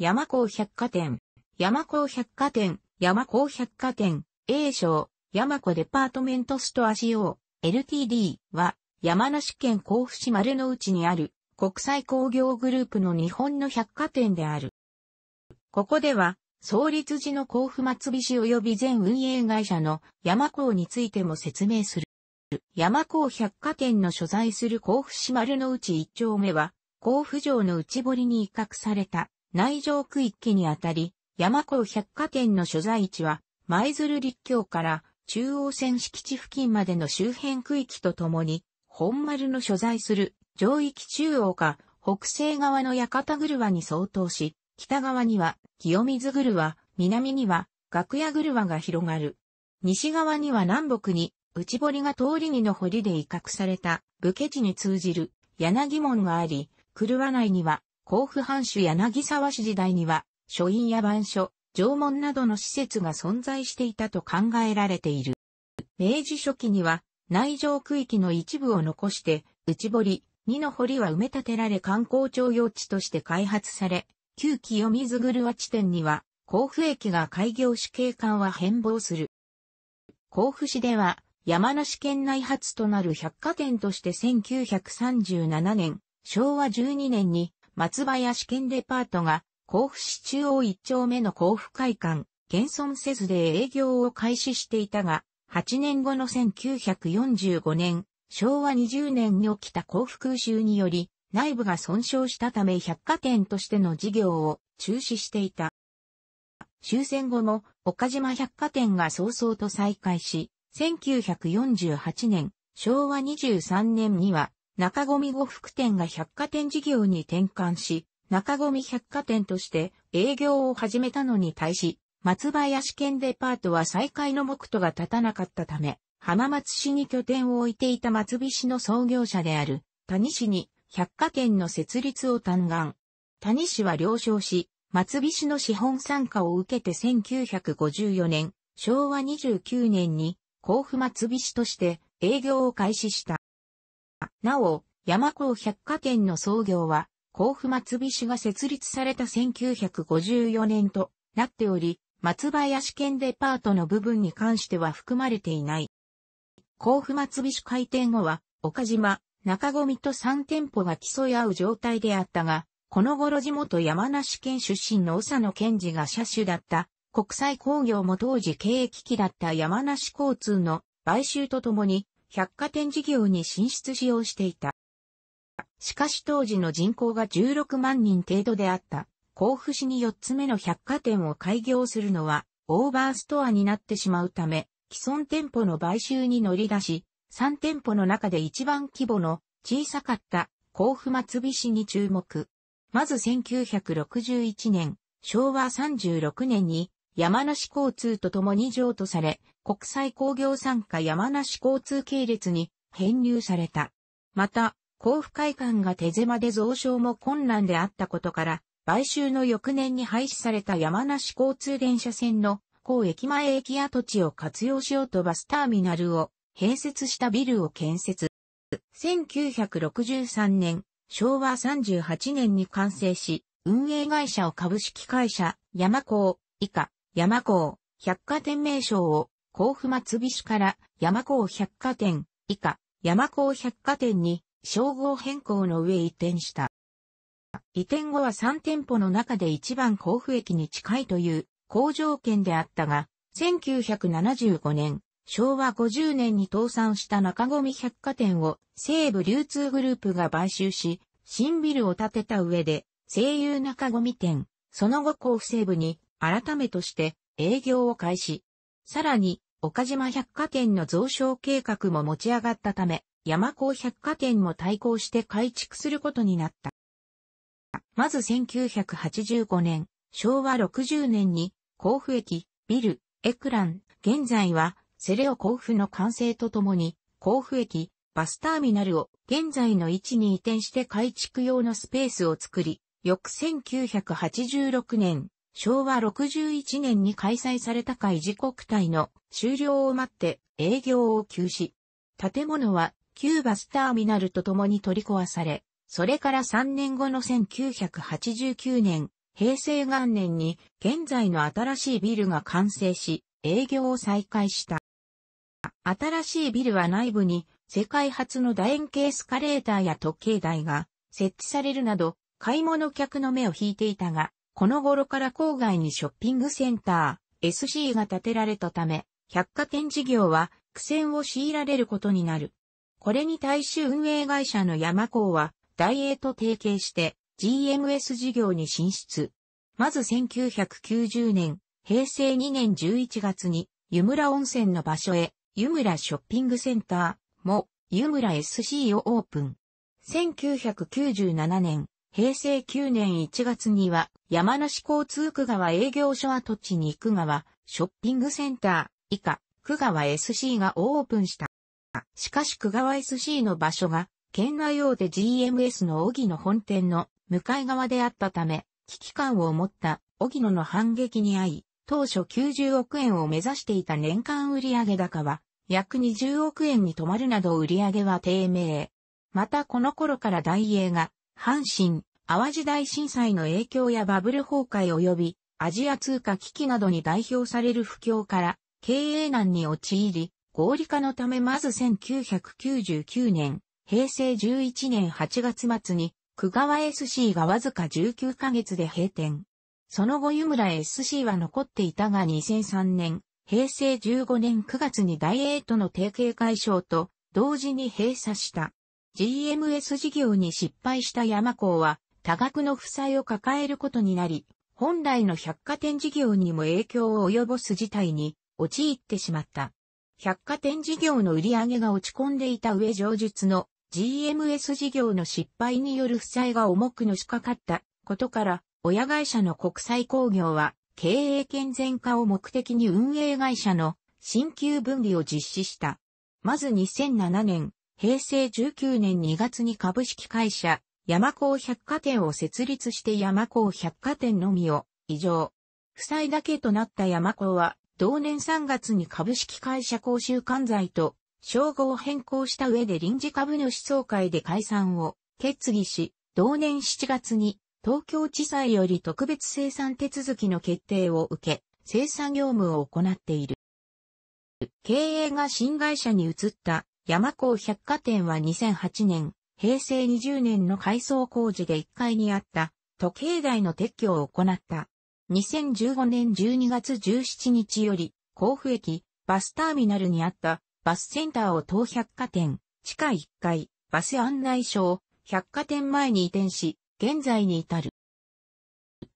山高百貨店、山高百貨店、山高百貨店、A 賞、山高デパートメントストア仕様、LTD は、山梨県甲府市丸の内にある、国際工業グループの日本の百貨店である。ここでは、創立時の甲府松菱及び全運営会社の山高についても説明する。山高百貨店の所在する甲府市丸の内一丁目は、甲府城の内堀に威嚇された内城区域にあたり、山港百貨店の所在地は、舞鶴立教から中央線敷地付近までの周辺区域とともに、本丸の所在する上域中央か北西側の館車に相当し、北側には清水車、南には楽屋車が広がる。西側には南北に内堀が通りにの堀で威嚇された武家地に通じる柳門があり、車内には甲府藩主柳沢氏時代には、書院や番所、縄文などの施設が存在していたと考えられている。明治初期には、内城区域の一部を残して、内堀、二の堀は埋め立てられ観光庁用地として開発され、旧清水狂地点には、甲府駅が開業し景観は変貌する。甲府市では、山梨県内初となる百貨店として1937年、昭和12年に松林県デパートが、甲府市中央一丁目の甲府会館、現存せずで営業を開始していたが、8年後の1945年、昭和20年に起きた甲府空襲により、内部が損傷したため百貨店としての事業を中止していた。終戦後も、岡島百貨店が早々と再開し、1948年、昭和23年には、中込呉服店が百貨店事業に転換し、中込百貨店として営業を始めたのに対し、松林県デパートは再開の目途が立たなかったため、浜松市に拠点を置いていた松菱の創業者である谷氏に百貨店の設立を嘆願。谷氏は了承し、松菱の資本参加を受けて1954年、昭和29年に甲府松菱として営業を開始した。なお、山高百貨店の創業は、甲府松菱が設立された1954年となっており、松林県デパートの部分に関しては含まれていない。甲府松菱開店後は、岡島、中込と3店舗が競い合う状態であったが、この頃地元山梨県出身の佐野健治が車種だった国際工業も当時経営危機だった山梨交通の買収とともに百貨店事業に進出しようしていた。しかし当時の人口が16万人程度であった、甲府市に4つ目の百貨店を開業するのは、オーバーストアになってしまうため、既存店舗の買収に乗り出し、3店舗の中で一番規模の小さかった甲府松尾市に注目。まず1961年、昭和36年に山梨交通と共に譲渡され、国際工業参加山梨交通系列に編入された。また、甲府会館が手狭で増床も困難であったことから、買収の翌年に廃止された山梨交通電車線の高駅前駅跡地を活用しようとバスターミナルを併設したビルを建設。1963年、昭和38年に完成し、運営会社を株式会社、山高、以下、山港、百貨店名称を、甲府松菱から山港百貨店以下、山港百貨店に、称号変更の上移転した。移転後は3店舗の中で一番甲府駅に近いという好条件であったが、1975年、昭和50年に倒産した中込百貨店を西武流通グループが買収し、新ビルを建てた上で、西友中込店、その後甲府西部に改めとして営業を開始。さらに、岡島百貨店の増床計画も持ち上がったため、山高百貨店も対抗して改築することになった。まず1985年、昭和60年に、甲府駅、ビル、エクラン、現在は、セレオ甲府の完成とともに、甲府駅、バスターミナルを現在の位置に移転して改築用のスペースを作り、翌1986年、昭和61年に開催された会時国体の終了を待って営業を休止。建物は旧バスターミナルと共に取り壊され、それから3年後の1989年、平成元年に現在の新しいビルが完成し、営業を再開した。新しいビルは内部に世界初の楕円形エスカレーターや時計台が設置されるなど、買い物客の目を引いていたが、この頃から郊外にショッピングセンター、SC が建てられたため、百貨店事業は苦戦を強いられることになる。これに対し運営会社の山港は、ダイエーと提携して GMS 事業に進出。まず1990年、平成2年11月に、湯村温泉の場所へ、湯村ショッピングセンターも、湯村 SC をオープン。1997年、平成9年1月には、山梨交通区川営業所跡地に区川、ショッピングセンター、以下、区川 SC がオープンした。しかし区川 SC の場所が、県内用で GMS の小木の本店の向かい側であったため、危機感を持った木野の反撃に遭い、当初90億円を目指していた年間売上高は、約20億円に止まるなど売上は低迷。またこの頃から大英が阪神、淡路大震災の影響やバブル崩壊及びアジア通貨危機などに代表される不況から経営難に陥り、合理化のためまず1999年、平成11年8月末に、久川 SC がわずか19ヶ月で閉店。その後湯村 SC は残っていたが2003年、平成15年9月に大英との提携解消と同時に閉鎖した。GMS 事業に失敗した山高は多額の負債を抱えることになり、本来の百貨店事業にも影響を及ぼす事態に陥ってしまった。百貨店事業の売り上げが落ち込んでいた上上述の GMS 事業の失敗による負債が重くのしかかったことから、親会社の国際工業は経営健全化を目的に運営会社の新旧分離を実施した。まず2007年、平成19年2月に株式会社、山高百貨店を設立して山高百貨店のみを、異常。負債だけとなった山高は、同年3月に株式会社公衆管財と、称号を変更した上で臨時株主総会で解散を決議し、同年7月に東京地裁より特別生産手続きの決定を受け、生産業務を行っている。経営が新会社に移った山港百貨店は2008年、平成20年の改装工事で1階にあった時計台の撤去を行った。2015年12月17日より、甲府駅、バスターミナルにあったバスセンターを当百貨店、地下1階、バス案内所を百貨店前に移転し、現在に至る。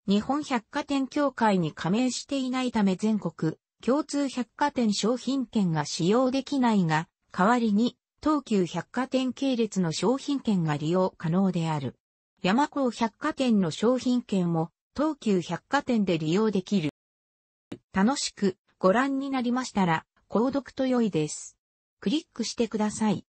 日本百貨店協会に加盟していないため全国共通百貨店商品券が使用できないが、代わりに、東急百貨店系列の商品券が利用可能である。山高百貨店の商品券も、東急百貨店で利用できる。楽しくご覧になりましたら、購読と良いです。クリックしてください。